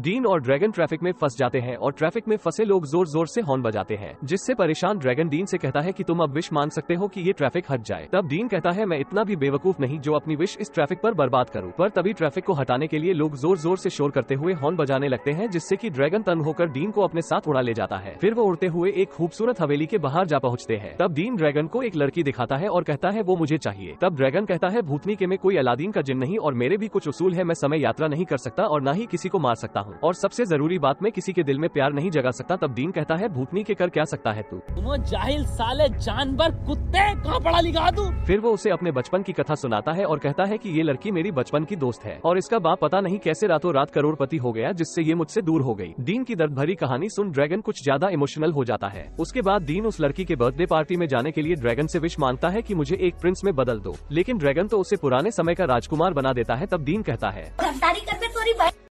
dean और dragon traffic में फंस जाते हैं और ट्रैफिक में फंसे लोग जोर जोर से हॉर्न बजाते हैं जिससे परेशान ड्रैगन डीन से कहता है कि तुम अब विश मांग सकते हो कि ये ट्रैफिक हट जाए तब डीन कहता है मैं इतना भी बेवकूफ नहीं जो अपनी विश इस ट्रैफिक पर बर्बाद करूं पर तभी ट्रैफिक को हटाने के लिए लोग जोर जोर से शोर करते हुए हॉर्न बजाने लगते हैं जिससे की ड्रैगन तंग होकर डीन को अपने साथ उड़ा ले जाता है फिर वो उड़ते हुए एक खूबसूरत हवेली के बाहर जा पहुँचते हैं तब डीन ड्रैगन को एक लड़की दिखाता है और कहता है वो मुझे चाहिए तब ड्रैगन कहता है भूतनी के में कोई अलादीन का जिन नहीं और मेरे भी कुछ उसूल है मैं समय यात्रा नहीं कर सकता और न ही किसी को मार सकता हूँ और सबसे जरूरी बात मैं किसी के दिल में प्यार नहीं जगा सकता तब दीन कहता है भूतनी के कर क्या सकता है तू जाहिल साले जानवर कुत्ते कहाँ पढ़ा लिखा तू फिर वो उसे अपने बचपन की कथा सुनाता है और कहता है की ये लड़की मेरी बचपन की दोस्त है और इसका बाप पता नहीं कैसे रातों रात करोड़पति हो गया जिससे ये मुझसे दूर हो गयी दीन की दर्द भरी कहानी सुन ड्रैगन कुछ ज्यादा इमोशनल हो जाता है उसके बाद दीन उस लड़की के बर्थडे पार्टी में जाने के लिए ड्रैगन से विश मांगता है कि मुझे एक प्रिंस में बदल दो लेकिन ड्रैगन तो उसे पुराने समय का राजकुमार बना देता है तब दीन कहता है